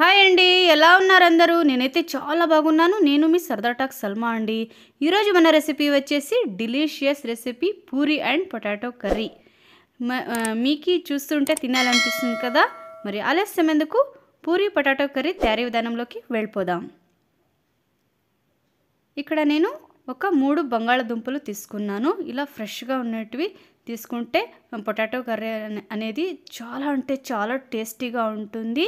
hi అండి ఎలా ఉన్నారు అందరూ నేనైతే చాలా బాగున్నాను నేను మీ సరదాటాక్ సల్మా అండి ఈరోజు మన రెసిపీ వచ్చేసి delicious recipe puri and potato curry మీకు చూస్తుంటే తినాలనిపిస్తుంది కదా మరి ఆలస్యం ఎందుకు పూరి పొటాటో కర్రీ తయారీ విధానంలోకి వెళ్ళిపోదాం ఇక్కడ నేను ఒక మూడు బంగాళదుంపలు తీసుకున్నాను ఇలా ఫ్రెష్గా ఉన్నటివి తీసుకుంటే పొటాటో కర్రీ అనేది చాలా అంటే చాలా టేస్టీగా ఉంటుంది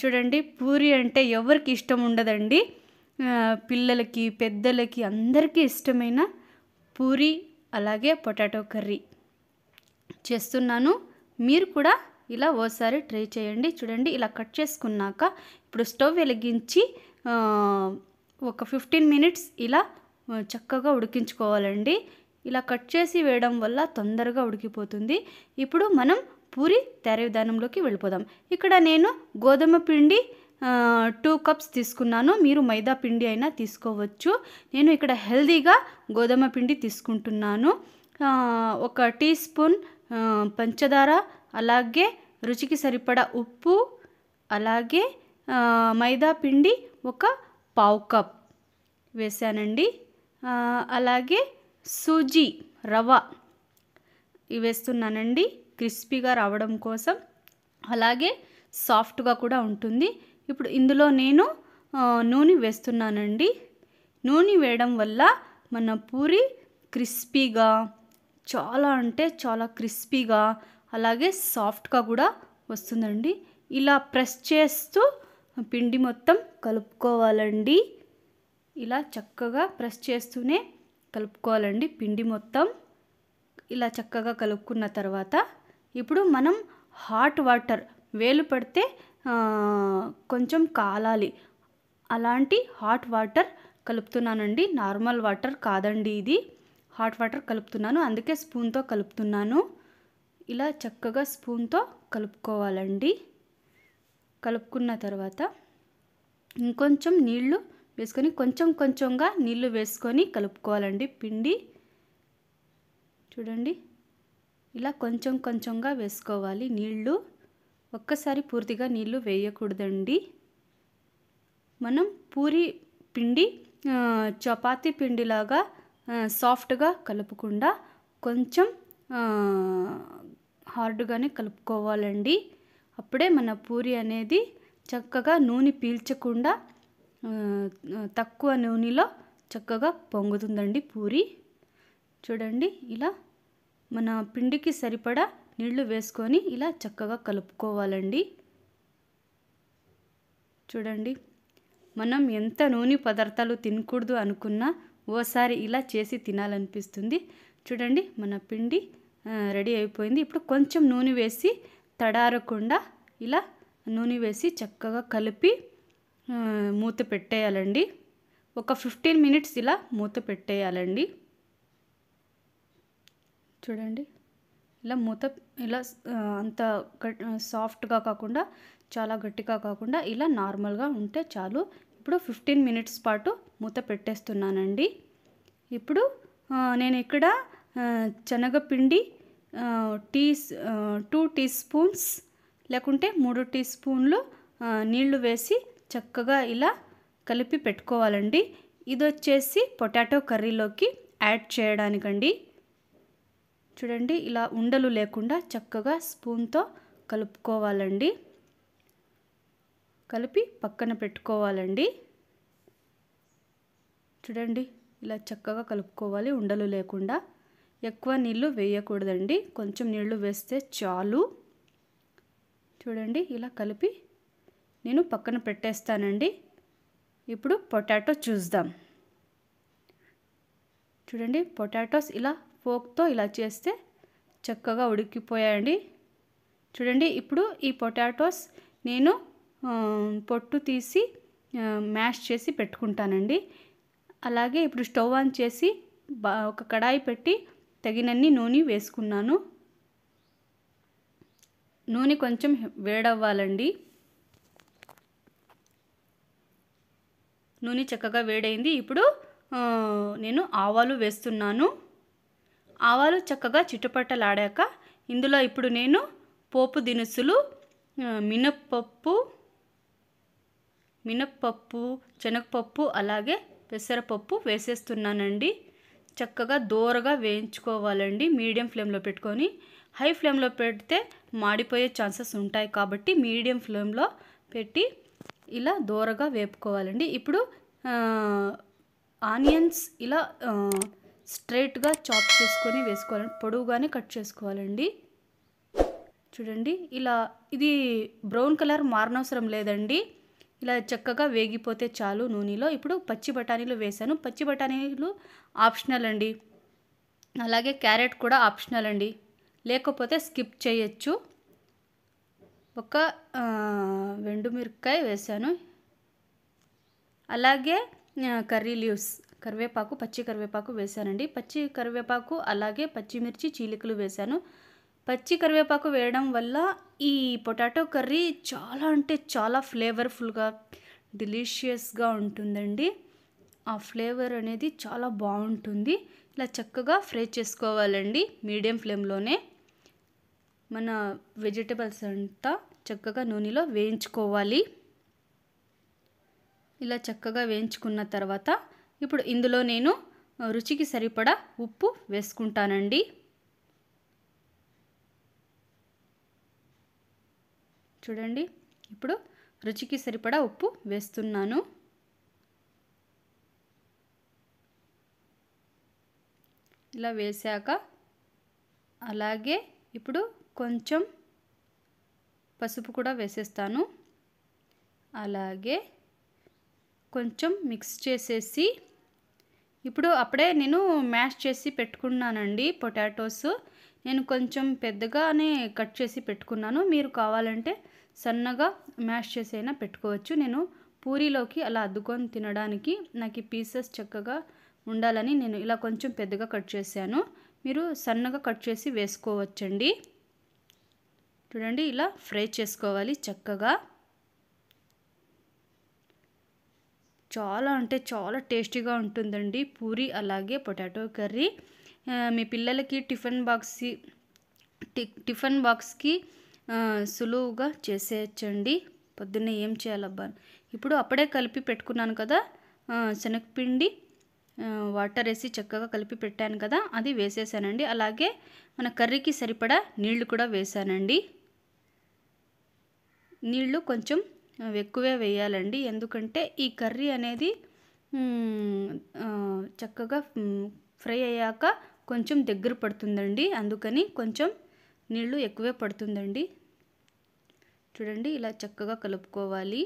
చూడండి పూరి అంటే ఎవరికి ఇష్టం ఉండదండి పిల్లలకి పెద్దలకి అందరికీ ఇష్టమైన పూరి అలాగే పొటాటో కర్రీ చేస్తున్నాను మీరు కూడా ఇలా ఓసారి ట్రై చేయండి చూడండి ఇలా కట్ చేసుకున్నాక ఇప్పుడు స్టవ్ వెలిగించి ఒక ఫిఫ్టీన్ మినిట్స్ ఇలా చక్కగా ఉడికించుకోవాలండి ఇలా కట్ చేసి వేయడం వల్ల తొందరగా ఉడికిపోతుంది ఇప్పుడు మనం పూరి తయారీ విధానంలోకి వెళ్ళిపోదాం ఇక్కడ నేను గోధుమ పిండి టూ కప్స్ తీసుకున్నాను మీరు మైదా పిండి అయినా తీసుకోవచ్చు నేను ఇక్కడ హెల్దీగా గోధుమ పిండి తీసుకుంటున్నాను ఒక టీ స్పూన్ పంచదార అలాగే రుచికి సరిపడ ఉప్పు అలాగే మైదా పిండి ఒక పావు కప్ వేసానండి అలాగే సూజీ రవ ఇవి వేస్తున్నానండి క్రిస్పీగా రావడం కోసం అలాగే సాఫ్ట్గా కూడా ఉంటుంది ఇప్పుడు ఇందులో నేను నూనె వేస్తున్నానండి నూనె వేయడం వల్ల మన పూరి క్రిస్పీగా చాలా అంటే చాలా క్రిస్పీగా అలాగే సాఫ్ట్గా కూడా వస్తుందండి ఇలా ప్రెస్ చేస్తూ పిండి మొత్తం కలుపుకోవాలండి ఇలా చక్కగా ప్రెస్ చేస్తూనే కలుపుకోవాలండి పిండి మొత్తం ఇలా చక్కగా కలుపుకున్న తర్వాత ఇప్పుడు మనం హాట్ వాటర్ వేలు పడితే కొంచెం కాలాలి అలాంటి హాట్ వాటర్ కలుపుతున్నానండి నార్మల్ వాటర్ కాదండి ఇది హాట్ వాటర్ కలుపుతున్నాను అందుకే స్పూన్తో కలుపుతున్నాను ఇలా చక్కగా స్పూన్తో కలుపుకోవాలండి కలుపుకున్న తర్వాత ఇంకొంచెం నీళ్లు వేసుకొని కొంచెం కొంచెంగా నీళ్లు వేసుకొని కలుపుకోవాలండి పిండి చూడండి ఇలా కొంచెం కొంచెంగా వేసుకోవాలి నీళ్లు ఒక్కసారి పూర్తిగా నీళ్లు వేయకూడదండి మనం పూరి పిండి చపాతి పిండిలాగా సాఫ్ట్గా కలుపుకుండా కొంచెం హార్డ్గానే కలుపుకోవాలండి అప్పుడే మన పూరి అనేది చక్కగా నూనె పీల్చకుండా తక్కువ నూనెలో చక్కగా పొంగుతుందండి పూరి చూడండి ఇలా మన పిండికి సరిపడా నీళ్లు వేసుకొని ఇలా చక్కగా కలుపుకోవాలండి చూడండి మనం ఎంత నూనె పదార్థాలు తినకూడదు అనుకున్నా ఓసారి ఇలా చేసి తినాలనిపిస్తుంది చూడండి మన పిండి రెడీ అయిపోయింది ఇప్పుడు కొంచెం నూనె వేసి తడారకుండా ఇలా నూనె వేసి చక్కగా కలిపి మూత పెట్టేయాలండి ఒక ఫిఫ్టీన్ మినిట్స్ ఇలా మూత పెట్టేయాలండి చూడండి ఇలా మూత ఇలా అంత సాఫ్ట్గా కాకుండా చాలా గట్టిగా కాకుండా ఇలా నార్మల్గా ఉంటే చాలు ఇప్పుడు ఫిఫ్టీన్ మినిట్స్ పాటు మూత పెట్టేస్తున్నానండి ఇప్పుడు నేను ఇక్కడ శనగపిండి టీ టూ టీ స్పూన్స్ లేకుంటే మూడు టీ స్పూన్లు నీళ్లు వేసి చక్కగా ఇలా కలిపి పెట్టుకోవాలండి ఇది వచ్చేసి పొటాటో కర్రీలోకి యాడ్ చేయడానికండి చూడండి ఇలా ఉండలు లేకుండా చక్కగా స్పూన్తో కలుపుకోవాలండి కలిపి పక్కన పెట్టుకోవాలండి చూడండి ఇలా చక్కగా కలుపుకోవాలి ఉండలు లేకుండా ఎక్కువ నీళ్ళు వేయకూడదండి కొంచెం నీళ్ళు వేస్తే చాలు చూడండి ఇలా కలిపి నేను పక్కన పెట్టేస్తానండి ఇప్పుడు పొటాటో చూద్దాం చూడండి పొటాటోస్ ఇలా ఫోక్తో ఇలా చేస్తే చక్కగా ఉడికిపోయాయండి చూడండి ఇప్పుడు ఈ పొటాటోస్ నేను పొట్టు తీసి మ్యాష్ చేసి పెట్టుకుంటానండి అలాగే ఇప్పుడు స్టవ్ ఆన్ చేసి ఒక కడాయి పెట్టి తగినన్ని నూనె వేసుకున్నాను నూనె కొంచెం వేడవ్వాలండి నూనె చక్కగా వేడైంది ఇప్పుడు నేను ఆవాలు వేస్తున్నాను ఆవాలు చక్కగా చిటపటలాడాక ఇందులో ఇప్పుడు నేను పోపు దినుసులు మినప్పప్పు మినప్పప్పు శనగపప్పు అలాగే పెసరపప్పు వేసేస్తున్నానండి చక్కగా దోరగా వేయించుకోవాలండి మీడియం ఫ్లేమ్లో పెట్టుకొని హై ఫ్లేమ్లో పెడితే మాడిపోయే ఛాన్సెస్ ఉంటాయి కాబట్టి మీడియం ఫ్లేమ్లో పెట్టి ఇలా దోరగా వేపుకోవాలండి ఇప్పుడు ఆనియన్స్ ఇలా స్ట్రైట్గా చాప్ చేసుకొని వేసుకోవాలండి పొడవుగానే కట్ చేసుకోవాలండి చూడండి ఇలా ఇది బ్రౌన్ కలర్ మారనవసరం లేదండి ఇలా చక్కగా వేగిపోతే చాలు నూనెలో ఇప్పుడు పచ్చి బఠానీలు వేశాను పచ్చి బఠానీలు ఆప్షనల్ అండి అలాగే క్యారెట్ కూడా ఆప్షనల్ అండి లేకపోతే స్కిప్ చేయొచ్చు ఒక వెండుమిరకాయ వేశాను అలాగే కర్రీ లీవ్స్ కరివేపాకు పచ్చి కరివేపాకు వేశానండి పచ్చి కరివేపాకు అలాగే పచ్చిమిర్చి చీలికలు వేశాను పచ్చి కరివేపాకు వేయడం వల్ల ఈ పొటాటో కర్రీ చాలా అంటే చాలా ఫ్లేవర్ఫుల్గా డిలీషియస్గా ఉంటుందండి ఆ ఫ్లేవర్ అనేది చాలా బాగుంటుంది ఇలా చక్కగా ఫ్రై చేసుకోవాలండి మీడియం ఫ్లేమ్లోనే మన వెజిటబుల్స్ అంతా చక్కగా నూనెలో వేయించుకోవాలి ఇలా చక్కగా వేయించుకున్న తర్వాత ఇప్పుడు ఇందులో నేను రుచికి సరిపడా ఉప్పు వేసుకుంటానండి చూడండి ఇప్పుడు రుచికి సరిపడా ఉప్పు వేస్తున్నాను ఇలా వేశాక అలాగే ఇప్పుడు కొంచెం పసుపు కూడా వేసేస్తాను అలాగే కొంచెం మిక్స్ చేసేసి ఇప్పుడు అప్పుడే నేను మ్యాష్ చేసి పెట్టుకున్నానండి పొటాటోస్ నేను కొంచెం పెద్దగానే కట్ చేసి పెట్టుకున్నాను మీరు కావాలంటే సన్నగా మ్యాష్ చేసి అయినా పెట్టుకోవచ్చు నేను పూరీలోకి అలా అద్దుకొని తినడానికి నాకు ఈ పీసెస్ చక్కగా ఉండాలని నేను ఇలా కొంచెం పెద్దగా కట్ చేశాను మీరు సన్నగా కట్ చేసి వేసుకోవచ్చండి చూడండి ఇలా ఫ్రై చేసుకోవాలి చక్కగా చాలా అంటే చాలా టేస్టీగా ఉంటుందండి పూరి అలాగే పొటాటో కర్రీ మీ పిల్లలకి టిఫిన్ బాక్స్ టిఫిన్ బాక్స్కి సులువుగా చేసేయచ్చండి పొద్దున్నే ఏం చేయాలబ్బా ఇప్పుడు అప్పుడే కలిపి పెట్టుకున్నాను కదా శనగపిండి వాటర్ వేసి చక్కగా కలిపి పెట్టాను కదా అది వేసేసానండి అలాగే మన కర్రీకి సరిపడా నీళ్లు కూడా వేసానండి నీళ్లు కొంచెం ఎక్కువే వేయాలండి ఎందుకంటే ఈ కర్రీ అనేది చక్కగా ఫ్రై అయ్యాక కొంచెం దగ్గర పడుతుందండి అందుకని కొంచెం నీళ్ళు ఎక్కువే పడుతుందండి చూడండి ఇలా చక్కగా కలుపుకోవాలి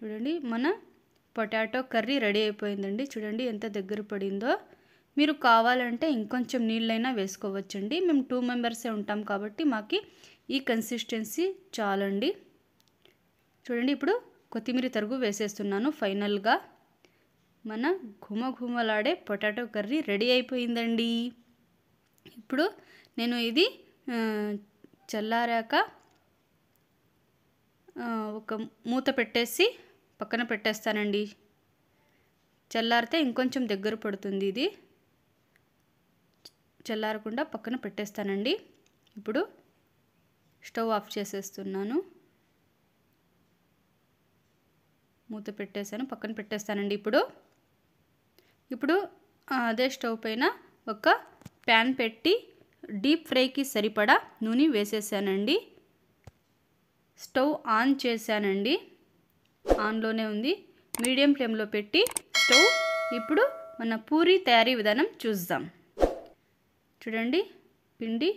చూడండి మన పొటాటో కర్రీ రెడీ అయిపోయిందండి చూడండి ఎంత దగ్గర పడిందో మీరు కావాలంటే ఇంకొంచెం నీళ్ళైనా వేసుకోవచ్చండి మేము టూ మెంబర్సే ఉంటాం కాబట్టి మాకు ఈ కన్సిస్టెన్సీ చాలండి చూడండి ఇప్పుడు కొత్తిమీర తరుగు వేసేస్తున్నాను ఫైనల్గా మన ఘుమఘుమలాడే పొటాటో కర్రీ రెడీ అయిపోయిందండి ఇప్పుడు నేను ఇది చల్లారాక ఒక మూత పెట్టేసి పక్కన పెట్టేస్తానండి చల్లారితే ఇంకొంచెం దగ్గర పడుతుంది ఇది చల్లారకుండా పక్కన పెట్టేస్తానండి ఇప్పుడు స్టవ్ ఆఫ్ చేసేస్తున్నాను మూత పెట్టేశాను పక్కన పెట్టేస్తానండి ఇప్పుడు ఇప్పుడు అదే స్టవ్ పైన ఒక ప్యాన్ పెట్టి డీప్ ఫ్రైకి సరిపడా నూనె వేసేసానండి స్టవ్ ఆన్ చేశానండి ఆన్లోనే ఉంది మీడియం ఫ్లేమ్లో పెట్టి స్టవ్ ఇప్పుడు మన పూరి తయారీ విధానం చూద్దాం చూడండి పిండి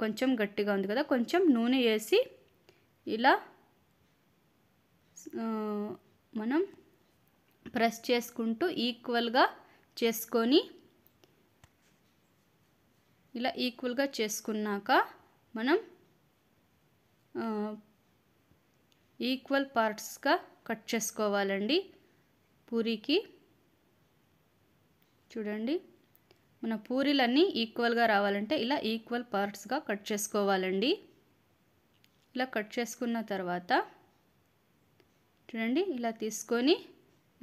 కొంచెం గట్టిగా ఉంది కదా కొంచెం నూనె వేసి ఇలా మనం ప్రెస్ చేసుకుంటూ ఈక్వల్గా చేసుకొని ఇలా ఈక్వల్గా చేసుకున్నాక మనం ఈక్వల్ పార్ట్స్గా కట్ చేసుకోవాలండి పూరికి చూడండి మన పూరీలన్నీ ఈక్వల్గా రావాలంటే ఇలా ఈక్వల్ పార్ట్స్గా కట్ చేసుకోవాలండి ఇలా కట్ చేసుకున్న తర్వాత చూడండి ఇలా తీసుకొని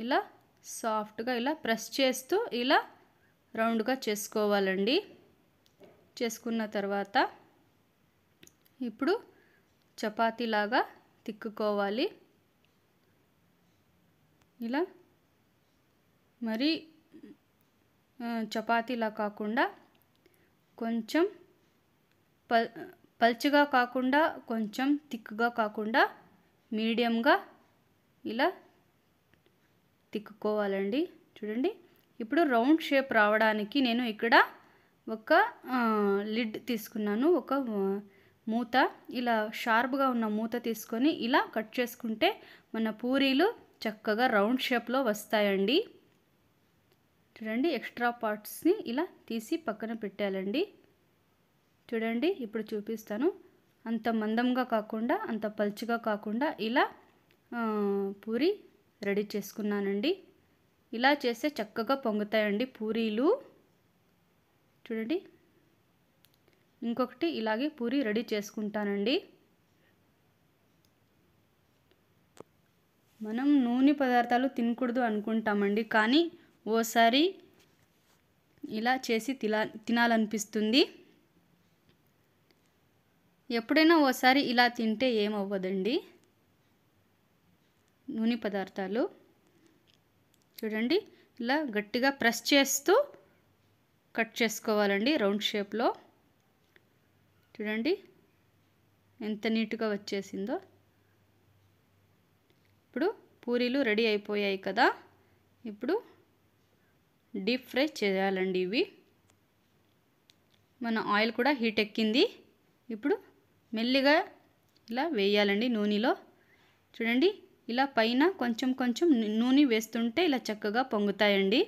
ఇలా సాఫ్ట్గా ఇలా ప్రెస్ చేస్తూ ఇలా రౌండ్గా చేసుకోవాలండి చేసుకున్న తర్వాత ఇప్పుడు చపాతీలాగా తిక్కుకోవాలి ఇలా మరి చపాతీలా కాకుండా కొంచెం పల్ పల్చగా కాకుండా కొంచెం తిక్కుగా కాకుండా మీడియంగా ఇలా తిక్కుకోవాలండి చూడండి ఇప్పుడు రౌండ్ షేప్ రావడానికి నేను ఇక్కడ ఒక లిడ్ తీసుకున్నాను ఒక మూత ఇలా షార్ప్గా ఉన్న మూత తీసుకొని ఇలా కట్ చేసుకుంటే మన పూరీలు చక్కగా రౌండ్ షేప్లో వస్తాయండి చూడండి ఎక్స్ట్రా పార్ట్స్ని ఇలా తీసి పక్కన పెట్టాలండి చూడండి ఇప్పుడు చూపిస్తాను అంత మందంగా కాకుండా అంత పల్చగా కాకుండా ఇలా పూరి రెడీ చేసుకున్నానండి ఇలా చేస్తే చక్కగా పొంగుతాయండి పూరీలు చూడండి ఇంకొకటి ఇలాగే పూరి రెడీ చేసుకుంటానండి మనం నూనె పదార్థాలు తినకూడదు అనుకుంటామండి కానీ ఓసారి ఇలా చేసి తిలా తినాలనిపిస్తుంది ఎప్పుడైనా ఓసారి ఇలా తింటే ఏమవ్వదండి నూనె పదార్థాలు చూడండి ఇలా గట్టిగా ప్రెస్ చేస్తూ కట్ చేసుకోవాలండి రౌండ్ షేప్లో చూడండి ఎంత నీట్గా వచ్చేసిందో ఇప్పుడు పూరీలు రెడీ అయిపోయాయి కదా ఇప్పుడు డీప్ ఫ్రై చేయాలండి ఇవి మన ఆయిల్ కూడా హీట్ ఎక్కింది ఇప్పుడు మెల్లిగా ఇలా వేయాలండి నూనెలో చూడండి ఇలా పైన కొంచెం కొంచెం నూనె వేస్తుంటే ఇలా చక్కగా పొంగుతాయండి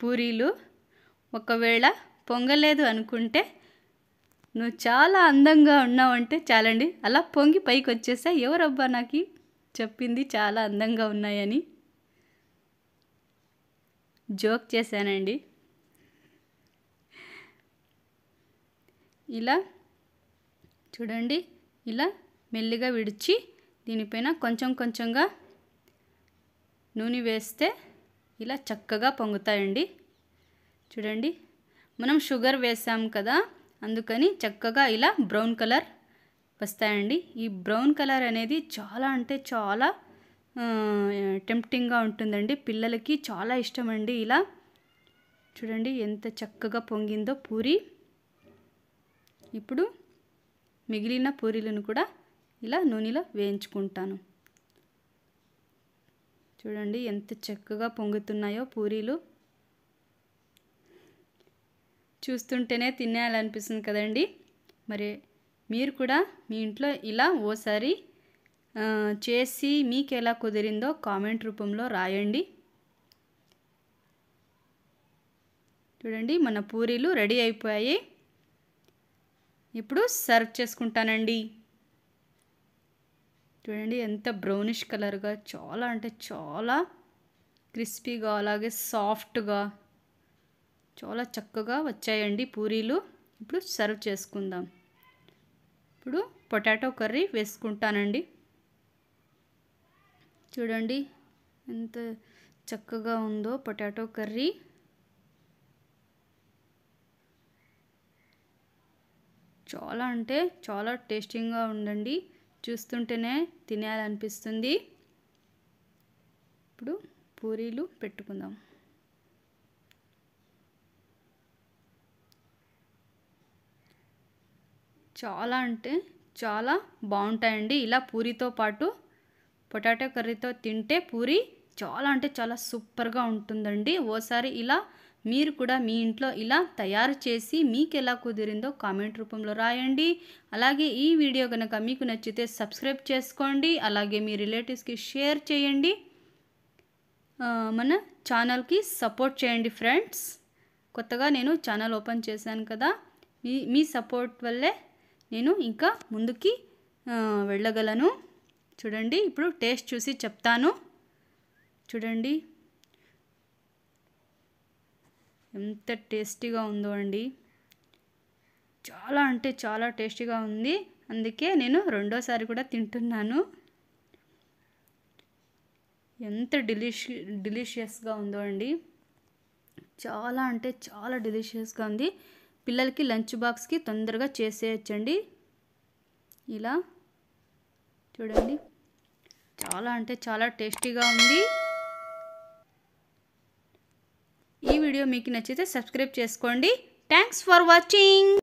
పూరీలు ఒకవేళ పొంగలేదు అనుకుంటే నువ్వు చాలా అందంగా ఉన్నావంటే చాలండి అలా పొంగి పైకి వచ్చేసా ఎవరబ్బా నాకు చెప్పింది చాలా అందంగా ఉన్నాయని జోక్ చేశానండి ఇలా చూడండి ఇలా మెల్లిగా విడిచి దీనిపైన కొంచెం కొంచెంగా నూనె వేస్తే ఇలా చక్కగా పొంగుతాయండి చూడండి మనం షుగర్ వేసాం కదా అందుకని చక్కగా ఇలా బ్రౌన్ కలర్ వస్తాయండి ఈ బ్రౌన్ కలర్ అనేది చాలా అంటే చాలా టెంప్టింగ్గా ఉంటుందండి పిల్లలకి చాలా ఇష్టం అండి ఇలా చూడండి ఎంత చక్కగా పొంగిందో పూరి ఇప్పుడు మిగిలిన పూరీలను కూడా ఇలా నూనెలో వేయించుకుంటాను చూడండి ఎంత చక్కగా పొంగుతున్నాయో పూరీలు చూస్తుంటేనే తినేయాలనిపిస్తుంది కదండి మరి మీరు కూడా మీ ఇంట్లో ఇలా ఓసారి చేసి మీకు ఎలా కుదిరిందో కామెంట్ రూపంలో రాయండి చూడండి మన పూరీలు రెడీ అయిపోయాయి ఇప్పుడు సర్వ్ చేసుకుంటానండి చూడండి ఎంత బ్రౌనిష్ కలర్గా చాలా అంటే చాలా క్రిస్పీగా అలాగే సాఫ్ట్గా చాలా చక్కగా వచ్చాయండి పూరీలు ఇప్పుడు సర్వ్ చేసుకుందాం ఇప్పుడు పొటాటో కర్రీ వేసుకుంటానండి చూడండి ఎంత చక్కగా ఉందో పొటాటో కర్రీ చాలా అంటే చాలా టేస్టింగ్గా ఉండండి చూస్తుంటేనే తినేయాలనిపిస్తుంది ఇప్పుడు పూరీలు పెట్టుకుందాం చాలా అంటే చాలా బాగుంటాయండి ఇలా పూరితో పాటు పొటాటో కర్రీతో తింటే పూరి చాలా అంటే చాలా సూపర్గా ఉంటుందండి ఓసారి ఇలా మీరు కూడా మీ ఇంట్లో ఇలా తయారు చేసి మీకు ఎలా కుదిరిందో కామెంట్ రూపంలో రాయండి అలాగే ఈ వీడియో కనుక మీకు నచ్చితే సబ్స్క్రైబ్ చేసుకోండి అలాగే మీ రిలేటివ్స్కి షేర్ చేయండి మన ఛానల్కి సపోర్ట్ చేయండి ఫ్రెండ్స్ కొత్తగా నేను ఛానల్ ఓపెన్ చేశాను కదా మీ మీ సపోర్ట్ వల్లే నేను ఇంకా ముందుకి వెళ్ళగలను చూడండి ఇప్పుడు టేస్ట్ చూసి చెప్తాను చూడండి ఎంత టేస్టీగా ఉందో అండి చాలా అంటే చాలా టేస్టీగా ఉంది అందుకే నేను రెండోసారి కూడా తింటున్నాను ఎంత డిలిష్ డిలీషియస్గా ఉందో అండి చాలా అంటే చాలా డిలీషియస్గా ఉంది పిల్లలకి లంచ్ బాక్స్కి తొందరగా చేసేయచ్చండి ఇలా చూడండి చాలా అంటే చాలా టేస్టీగా ఉంది ఈ వీడియో మీకు నచ్చితే సబ్స్క్రైబ్ చేసుకోండి థ్యాంక్స్ ఫర్ వాచింగ్